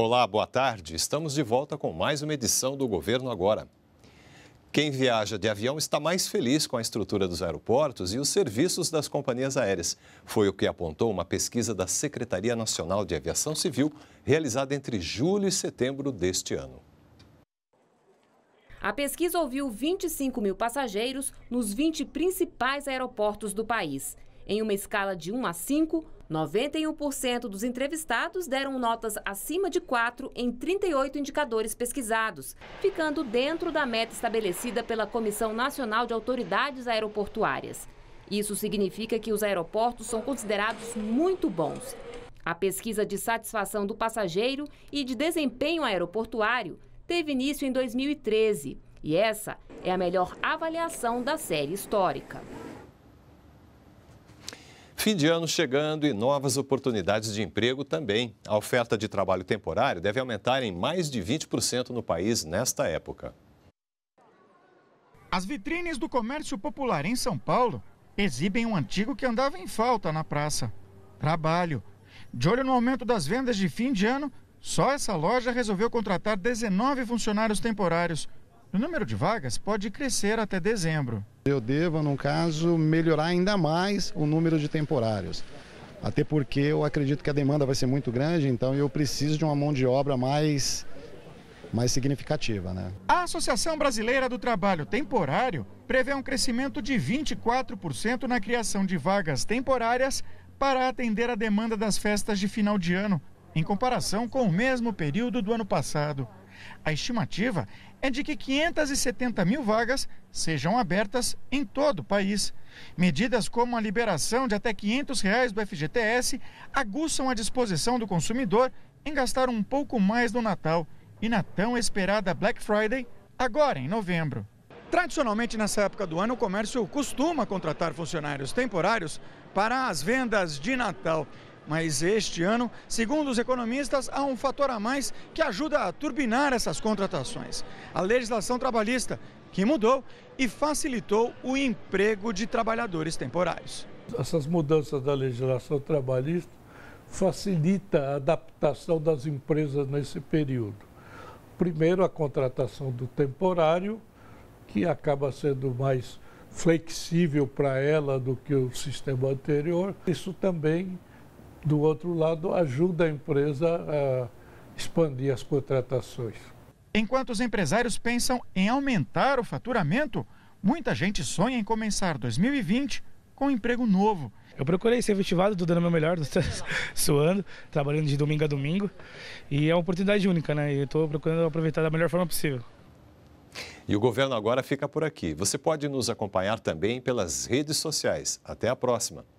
Olá, boa tarde. Estamos de volta com mais uma edição do Governo Agora. Quem viaja de avião está mais feliz com a estrutura dos aeroportos e os serviços das companhias aéreas. Foi o que apontou uma pesquisa da Secretaria Nacional de Aviação Civil, realizada entre julho e setembro deste ano. A pesquisa ouviu 25 mil passageiros nos 20 principais aeroportos do país. Em uma escala de 1 a 5, 91% dos entrevistados deram notas acima de 4 em 38 indicadores pesquisados, ficando dentro da meta estabelecida pela Comissão Nacional de Autoridades Aeroportuárias. Isso significa que os aeroportos são considerados muito bons. A pesquisa de satisfação do passageiro e de desempenho aeroportuário teve início em 2013 e essa é a melhor avaliação da série histórica. Fim de ano chegando e novas oportunidades de emprego também. A oferta de trabalho temporário deve aumentar em mais de 20% no país nesta época. As vitrines do comércio popular em São Paulo exibem um antigo que andava em falta na praça: trabalho. De olho no aumento das vendas de fim de ano, só essa loja resolveu contratar 19 funcionários temporários. O número de vagas pode crescer até dezembro. Eu devo, no caso, melhorar ainda mais o número de temporários. Até porque eu acredito que a demanda vai ser muito grande, então eu preciso de uma mão de obra mais, mais significativa. Né? A Associação Brasileira do Trabalho Temporário prevê um crescimento de 24% na criação de vagas temporárias para atender a demanda das festas de final de ano, em comparação com o mesmo período do ano passado. A estimativa é de que 570 mil vagas sejam abertas em todo o país. Medidas como a liberação de até R$ 500 reais do FGTS aguçam a disposição do consumidor em gastar um pouco mais no Natal e na tão esperada Black Friday, agora em novembro. Tradicionalmente, nessa época do ano, o comércio costuma contratar funcionários temporários para as vendas de Natal. Mas este ano, segundo os economistas, há um fator a mais que ajuda a turbinar essas contratações: a legislação trabalhista, que mudou e facilitou o emprego de trabalhadores temporários. Essas mudanças da legislação trabalhista facilita a adaptação das empresas nesse período. Primeiro, a contratação do temporário, que acaba sendo mais flexível para ela do que o sistema anterior. Isso também do outro lado, ajuda a empresa a expandir as contratações. Enquanto os empresários pensam em aumentar o faturamento, muita gente sonha em começar 2020 com um emprego novo. Eu procurei ser efetivado, estou dando meu melhor, estou suando, trabalhando de domingo a domingo. E é uma oportunidade única, né? E estou procurando aproveitar da melhor forma possível. E o governo agora fica por aqui. Você pode nos acompanhar também pelas redes sociais. Até a próxima!